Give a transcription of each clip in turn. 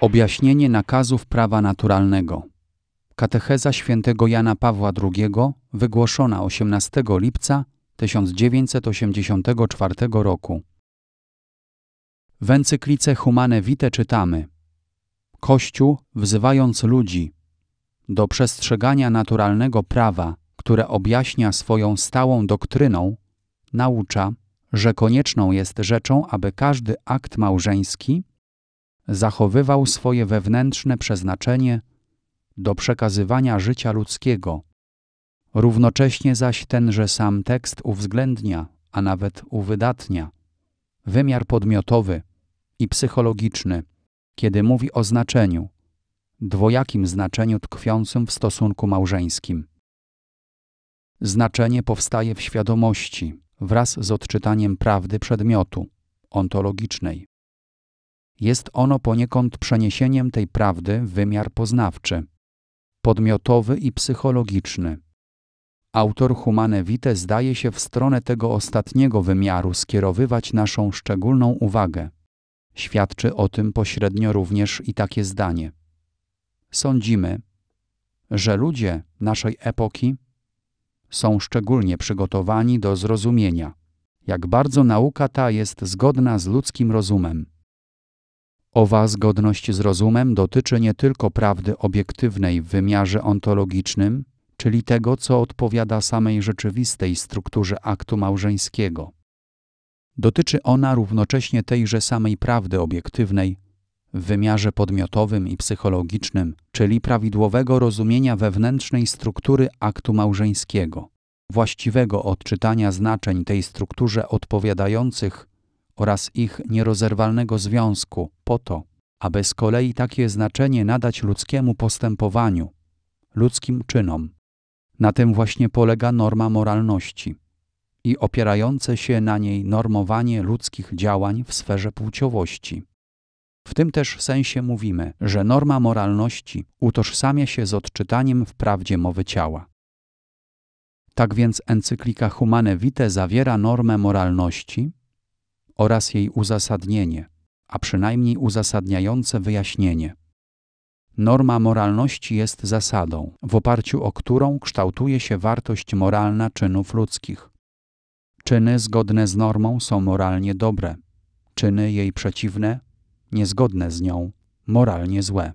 Objaśnienie nakazów prawa naturalnego. Katecheza świętego Jana Pawła II, wygłoszona 18 lipca 1984 roku. W encyklice Humane Vitae czytamy: Kościół, wzywając ludzi do przestrzegania naturalnego prawa, które objaśnia swoją stałą doktryną, naucza, że konieczną jest rzeczą, aby każdy akt małżeński zachowywał swoje wewnętrzne przeznaczenie do przekazywania życia ludzkiego. Równocześnie zaś tenże sam tekst uwzględnia, a nawet uwydatnia, wymiar podmiotowy i psychologiczny, kiedy mówi o znaczeniu, dwojakim znaczeniu tkwiącym w stosunku małżeńskim. Znaczenie powstaje w świadomości wraz z odczytaniem prawdy przedmiotu ontologicznej jest ono poniekąd przeniesieniem tej prawdy w wymiar poznawczy, podmiotowy i psychologiczny. Autor Humane Vitae zdaje się w stronę tego ostatniego wymiaru skierowywać naszą szczególną uwagę. Świadczy o tym pośrednio również i takie zdanie. Sądzimy, że ludzie naszej epoki są szczególnie przygotowani do zrozumienia, jak bardzo nauka ta jest zgodna z ludzkim rozumem. Owa zgodność z rozumem dotyczy nie tylko prawdy obiektywnej w wymiarze ontologicznym, czyli tego, co odpowiada samej rzeczywistej strukturze aktu małżeńskiego. Dotyczy ona równocześnie tejże samej prawdy obiektywnej w wymiarze podmiotowym i psychologicznym, czyli prawidłowego rozumienia wewnętrznej struktury aktu małżeńskiego, właściwego odczytania znaczeń tej strukturze odpowiadających oraz ich nierozerwalnego związku, po to, aby z kolei takie znaczenie nadać ludzkiemu postępowaniu, ludzkim czynom. Na tym właśnie polega norma moralności i opierające się na niej normowanie ludzkich działań w sferze płciowości. W tym też sensie mówimy, że norma moralności utożsamia się z odczytaniem w prawdzie mowy ciała. Tak więc encyklika Humane Vitae zawiera normę moralności, oraz jej uzasadnienie, a przynajmniej uzasadniające wyjaśnienie. Norma moralności jest zasadą, w oparciu o którą kształtuje się wartość moralna czynów ludzkich. Czyny zgodne z normą są moralnie dobre, czyny jej przeciwne, niezgodne z nią, moralnie złe.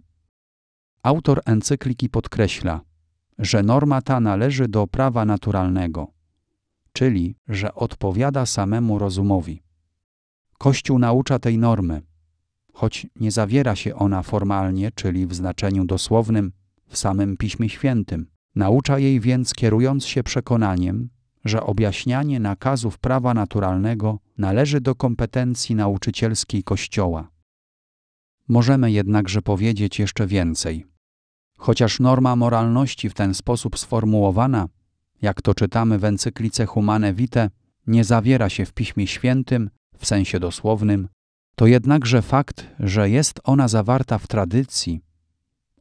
Autor encykliki podkreśla, że norma ta należy do prawa naturalnego, czyli że odpowiada samemu rozumowi. Kościół naucza tej normy, choć nie zawiera się ona formalnie, czyli w znaczeniu dosłownym, w samym Piśmie Świętym. Naucza jej więc kierując się przekonaniem, że objaśnianie nakazów prawa naturalnego należy do kompetencji nauczycielskiej Kościoła. Możemy jednakże powiedzieć jeszcze więcej. Chociaż norma moralności w ten sposób sformułowana, jak to czytamy w encyklice Humane Vitae, nie zawiera się w Piśmie Świętym, w sensie dosłownym, to jednakże fakt, że jest ona zawarta w tradycji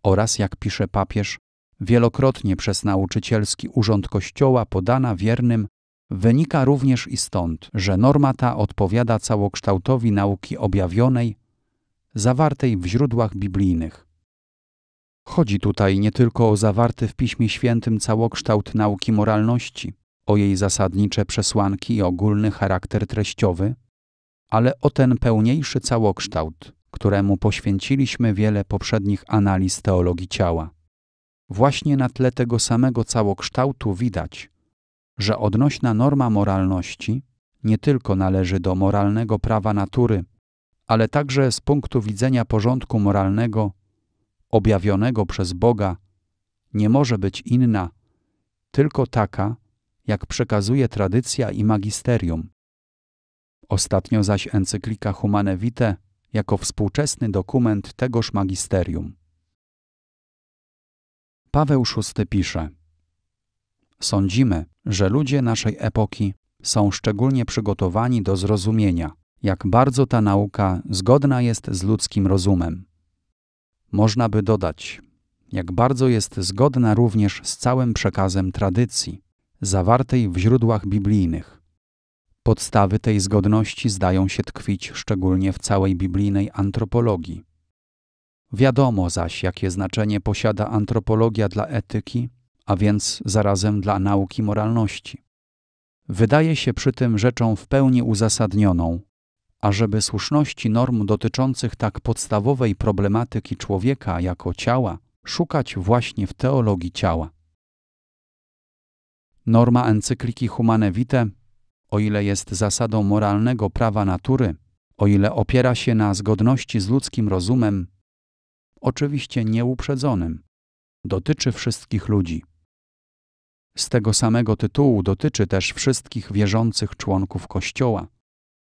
oraz, jak pisze papież, wielokrotnie przez nauczycielski urząd Kościoła podana wiernym, wynika również i stąd, że norma ta odpowiada całokształtowi nauki objawionej, zawartej w źródłach biblijnych. Chodzi tutaj nie tylko o zawarty w Piśmie Świętym całokształt nauki moralności, o jej zasadnicze przesłanki i ogólny charakter treściowy, ale o ten pełniejszy całokształt, któremu poświęciliśmy wiele poprzednich analiz teologii ciała. Właśnie na tle tego samego całokształtu widać, że odnośna norma moralności nie tylko należy do moralnego prawa natury, ale także z punktu widzenia porządku moralnego objawionego przez Boga nie może być inna, tylko taka, jak przekazuje tradycja i magisterium. Ostatnio zaś encyklika Humane Vitae jako współczesny dokument tegoż magisterium. Paweł VI pisze: Sądzimy, że ludzie naszej epoki są szczególnie przygotowani do zrozumienia, jak bardzo ta nauka zgodna jest z ludzkim rozumem. Można by dodać, jak bardzo jest zgodna również z całym przekazem tradycji, zawartej w źródłach biblijnych. Podstawy tej zgodności zdają się tkwić szczególnie w całej biblijnej antropologii. Wiadomo zaś, jakie znaczenie posiada antropologia dla etyki, a więc zarazem dla nauki moralności. Wydaje się przy tym rzeczą w pełni uzasadnioną, ażeby słuszności norm dotyczących tak podstawowej problematyki człowieka jako ciała szukać właśnie w teologii ciała. Norma encykliki Humane Vitae o ile jest zasadą moralnego prawa natury, o ile opiera się na zgodności z ludzkim rozumem, oczywiście nieuprzedzonym, dotyczy wszystkich ludzi. Z tego samego tytułu dotyczy też wszystkich wierzących członków Kościoła,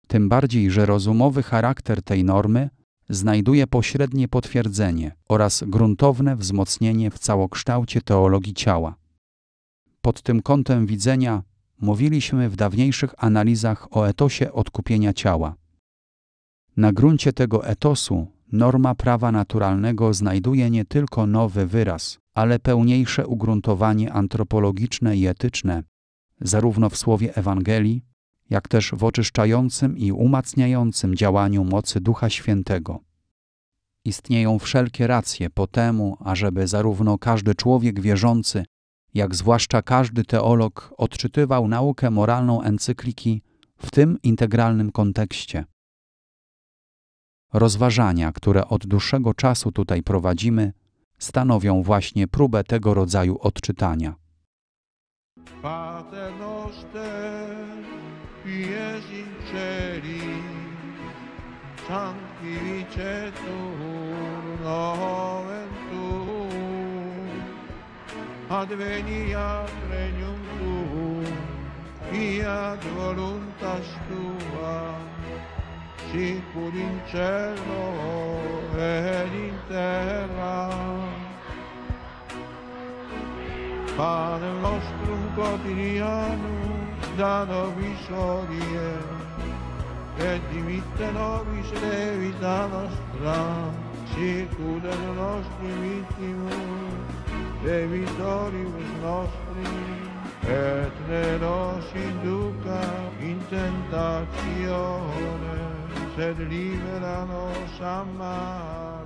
tym bardziej, że rozumowy charakter tej normy znajduje pośrednie potwierdzenie oraz gruntowne wzmocnienie w całokształcie teologii ciała. Pod tym kątem widzenia mówiliśmy w dawniejszych analizach o etosie odkupienia ciała. Na gruncie tego etosu norma prawa naturalnego znajduje nie tylko nowy wyraz, ale pełniejsze ugruntowanie antropologiczne i etyczne, zarówno w słowie Ewangelii, jak też w oczyszczającym i umacniającym działaniu mocy Ducha Świętego. Istnieją wszelkie racje po temu, ażeby zarówno każdy człowiek wierzący, jak zwłaszcza każdy teolog, odczytywał naukę moralną encykliki w tym integralnym kontekście. Rozważania, które od dłuższego czasu tutaj prowadzimy, stanowią właśnie próbę tego rodzaju odczytania. Pater adveniat regnum tuum fiat voluntas tua sic in cielo et in terra panem nostrum quotidianum da nobis hodie et dimitte nobis de nostra et dimitte nobis nostra circudano nostri vittimus, e vittoribus nostri, e ne nos induca in tentazione, se liberano nos a